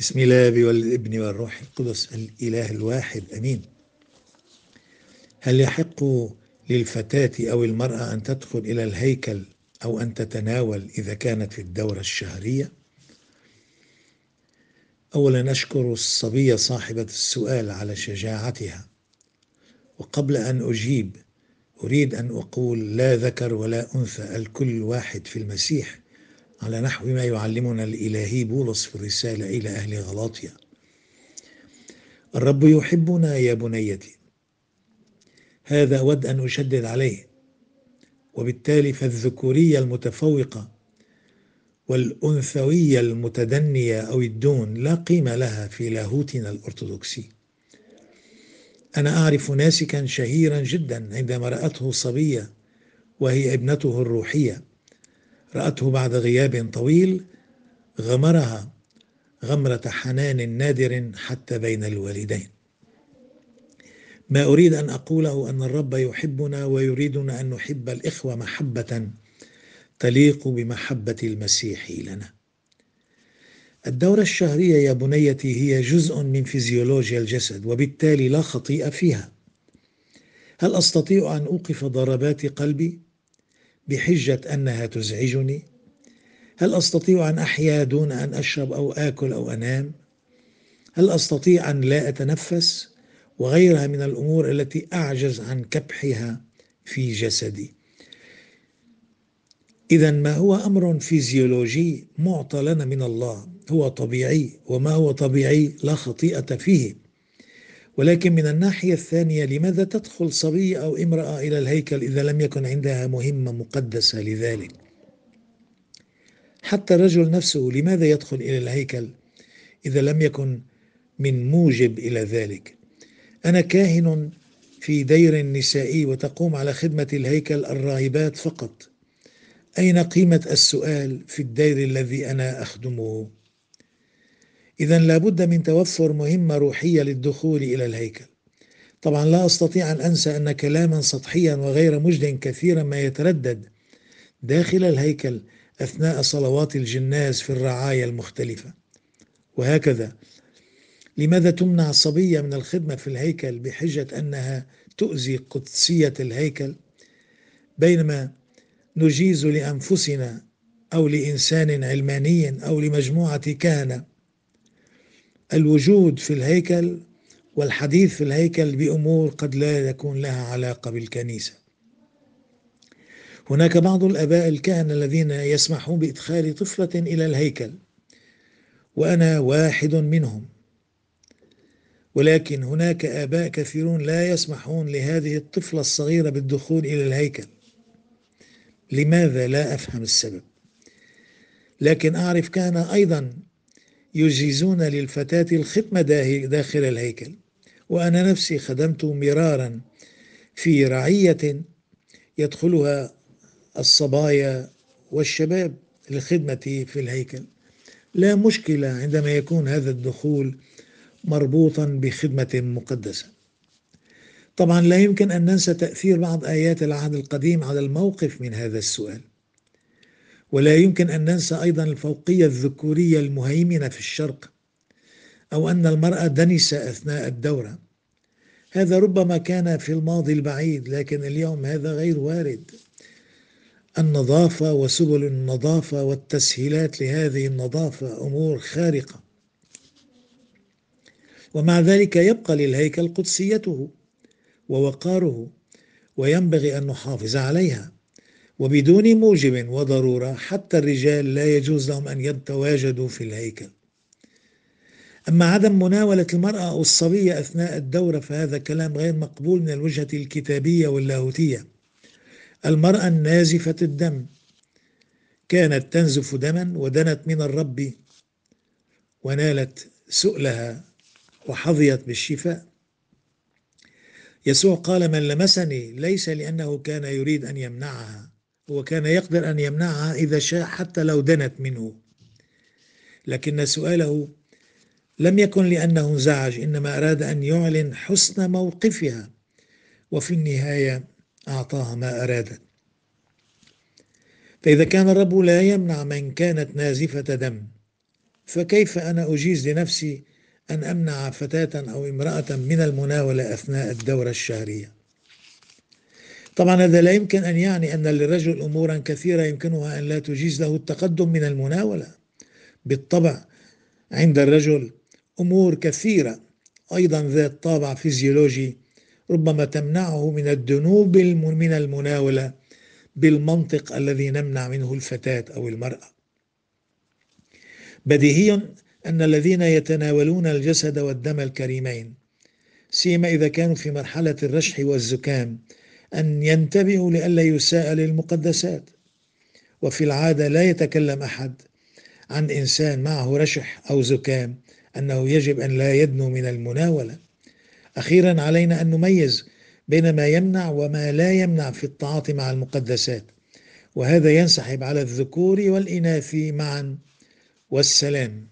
بسم الله والابن والروح القدس الإله الواحد أمين هل يحق للفتاة أو المرأة أن تدخل إلى الهيكل أو أن تتناول إذا كانت في الدورة الشهرية؟ أولا أشكر الصبية صاحبة السؤال على شجاعتها وقبل أن أجيب أريد أن أقول لا ذكر ولا أنثى الكل واحد في المسيح على نحو ما يعلمنا الإلهي بولس في الرسالة إلى أهل غلاطيا الرب يحبنا يا بنيتي هذا أود أن أشدد عليه وبالتالي فالذكورية المتفوقة والأنثوية المتدنية أو الدون لا قيمة لها في لاهوتنا الأرثوذكسي أنا أعرف ناسكا شهيرا جدا عندما رأته صبية وهي ابنته الروحية رأته بعد غياب طويل غمرها غمرة حنان نادر حتى بين الوالدين ما أريد أن أقوله أن الرب يحبنا ويريدنا أن نحب الإخوة محبة تليق بمحبة المسيح لنا الدورة الشهرية يا بنيتي هي جزء من فيزيولوجيا الجسد وبالتالي لا خطيئة فيها هل أستطيع أن أوقف ضربات قلبي؟ بحجة أنها تزعجني؟ هل أستطيع أن أحيا دون أن أشرب أو آكل أو أنام؟ هل أستطيع أن لا أتنفس؟ وغيرها من الأمور التي أعجز عن كبحها في جسدي. إذا ما هو أمر فيزيولوجي معطى لنا من الله هو طبيعي وما هو طبيعي لا خطيئة فيه ولكن من الناحية الثانية لماذا تدخل صبي أو امرأة إلى الهيكل إذا لم يكن عندها مهمة مقدسة لذلك حتى الرجل نفسه لماذا يدخل إلى الهيكل إذا لم يكن من موجب إلى ذلك أنا كاهن في دير نسائي وتقوم على خدمة الهيكل الراهبات فقط أين قيمة السؤال في الدير الذي أنا أخدمه؟ إذا لابد من توفر مهمة روحية للدخول إلى الهيكل طبعا لا أستطيع أن أنسى أن كلاما سطحيا وغير مجد كثيرا ما يتردد داخل الهيكل أثناء صلوات الجناز في الرعايا المختلفة وهكذا لماذا تمنع الصبية من الخدمة في الهيكل بحجة أنها تؤذي قدسية الهيكل بينما نجيز لأنفسنا أو لإنسان علماني أو لمجموعة كهنة الوجود في الهيكل والحديث في الهيكل بأمور قد لا يكون لها علاقة بالكنيسة هناك بعض الآباء الكهنة الذين يسمحون بإدخال طفلة إلى الهيكل وأنا واحد منهم ولكن هناك آباء كثيرون لا يسمحون لهذه الطفلة الصغيرة بالدخول إلى الهيكل لماذا لا أفهم السبب لكن أعرف كان أيضا يجيزون للفتاة الخدمة داخل الهيكل وأنا نفسي خدمت مرارا في رعية يدخلها الصبايا والشباب للخدمة في الهيكل لا مشكلة عندما يكون هذا الدخول مربوطا بخدمة مقدسة طبعا لا يمكن أن ننسى تأثير بعض آيات العهد القديم على الموقف من هذا السؤال ولا يمكن أن ننسى أيضا الفوقية الذكورية المهيمنة في الشرق أو أن المرأة دنسة أثناء الدورة هذا ربما كان في الماضي البعيد لكن اليوم هذا غير وارد النظافة وسبل النظافة والتسهيلات لهذه النظافة أمور خارقة ومع ذلك يبقى للهيكل قدسيته ووقاره وينبغي أن نحافظ عليها وبدون موجب وضرورة حتى الرجال لا يجوز لهم أن يتواجدوا في الهيكل أما عدم مناولة المرأة أو الصبية أثناء الدورة فهذا كلام غير مقبول من الوجهة الكتابية واللاهوتية المرأة النازفة الدم كانت تنزف دما ودنت من الرب ونالت سؤلها وحظيت بالشفاء يسوع قال من لمسني ليس لأنه كان يريد أن يمنعها وكان يقدر أن يمنعها إذا شاء حتى لو دنت منه لكن سؤاله لم يكن لأنه انزعج إنما أراد أن يعلن حسن موقفها وفي النهاية أعطاها ما أرادت فإذا كان الرب لا يمنع من كانت نازفة دم فكيف أنا أجيز لنفسي أن أمنع فتاة أو امرأة من المناولة أثناء الدورة الشهرية طبعا هذا لا يمكن أن يعني أن للرجل أمورا كثيرة يمكنها أن لا تجيز له التقدم من المناولة بالطبع عند الرجل أمور كثيرة أيضا ذات طابع فيزيولوجي ربما تمنعه من الدنوب من المناولة بالمنطق الذي نمنع منه الفتاة أو المرأة بديهي أن الذين يتناولون الجسد والدم الكريمين سيما إذا كانوا في مرحلة الرشح والزكام أن ينتبهوا لئلا يساء للمقدسات وفي العادة لا يتكلم أحد عن إنسان معه رشح أو زكام أنه يجب أن لا يدنو من المناولة أخيرا علينا أن نميز بين ما يمنع وما لا يمنع في التعاطي مع المقدسات وهذا ينسحب على الذكور والإناث معا والسلام